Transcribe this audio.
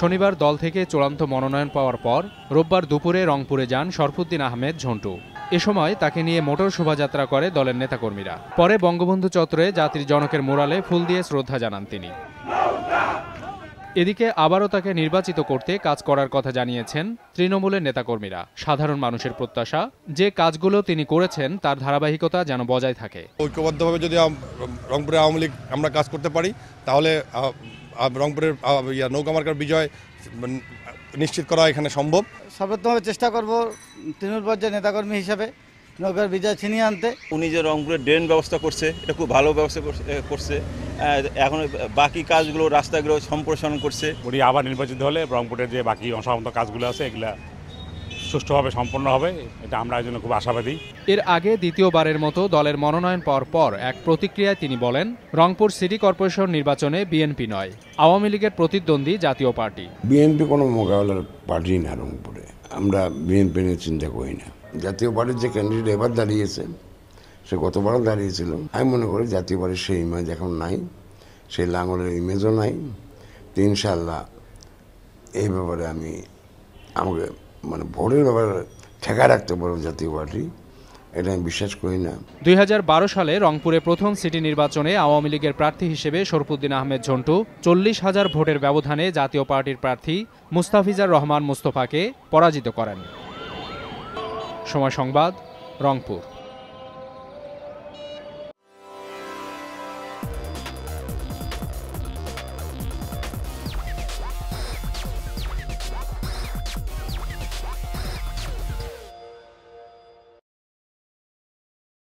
শনিবার দল থেকে চূড়ান্ত মনোনয়ন পাওয়ার পর রোববার দুপুরে রংপুরে যান শরফুদ্দিন আহমেদ ঝন্টু এ সময় তাকে নিয়ে মোটর শোভাযাত্রা করে দলের নেতাকর্মীরা পরে বঙ্গবন্ধু চত্বরে জাতির জনকের মোরালে ফুল দিয়ে শ্রদ্ধা জানান তিনি এদিকে আবারও তাকে নির্বাচিত করতে কাজ করার কথা জানিয়েছেন তৃণমূলের নেতাকর্মীরা সাধারণ মানুষের প্রত্যাশা যে কাজগুলো তিনি করেছেন তার ধারাবাহিকতা যেন বজায় থাকে ঐক্যবদ্ধভাবে যদি রংপুরে আওয়ামী লীগ আমরা কাজ করতে পারি তাহলে রংপুরের নৌকামার্কার বিজয় নিশ্চিত করা এখানে সম্ভব সর্বোত্তমভাবে চেষ্টা করব তৃণমূল পর্যায়ের নেতাকর্মী হিসাবে নৌকার বিজয় ছিনিয়ে আনতে উনি যে রংপুরের ড্রেন ব্যবস্থা করছে এটা খুব ভালো ব্যবস্থা করছে এখন বাকি কাজগুলো রাস্তাগুলো সম্প্রসারণ করছে উনি আবার নির্বাচিত হলে রংপুরের যে বাকি অসমন্ত কাজগুলো আছে এগুলা সুষ্ঠুভাবে সম্পন্ন হবে এটা আমরা এই জন্য খুব আশাবাদী এর আগে দ্বিতীয়বারের মতো দলের মনোনয়ন পাওয়ার পর এক প্রতিক্রিয়ায় তিনি বলেন রংপুর সিটি কর্পোরেশন নির্বাচনে বিএনপি নয় আওয়ামী লীগের প্রতিদ্বন্দ্বী জাতীয় পার্টি বিএনপি কোনো মোকাবেলার পার্টি না রংপুরে আমরা বিএনপি নিয়ে চিন্তা করি না জাতীয় পার্টির যে ক্যান্ডিডেট এবার দাঁড়িয়েছে সে গতবার দাঁড়িয়েছিল আমি মনে করি জাতীয় পার্টির সেই ইমেজ এখন নাই সেই লাঙলের ইমেজও নাই তিনশাল্লাহ ইনশাল্লাহ এই ব্যাপারে আমি আমাকে মানে ভোটের ব্যাপারে ঠেকা রাখতে পারবো জাতীয় পার্টি এটা আমি বিশ্বাস করি না দুই সালে রংপুরে প্রথম সিটি নির্বাচনে আওয়ামী লীগের প্রার্থী হিসেবে শরফুদ্দিন আহমেদ ঝন্টু চল্লিশ হাজার ভোটের ব্যবধানে জাতীয় পার্টির প্রার্থী মুস্তাফিজার রহমান মুস্তফাকে পরাজিত করেন সময় সংবাদ রংপুর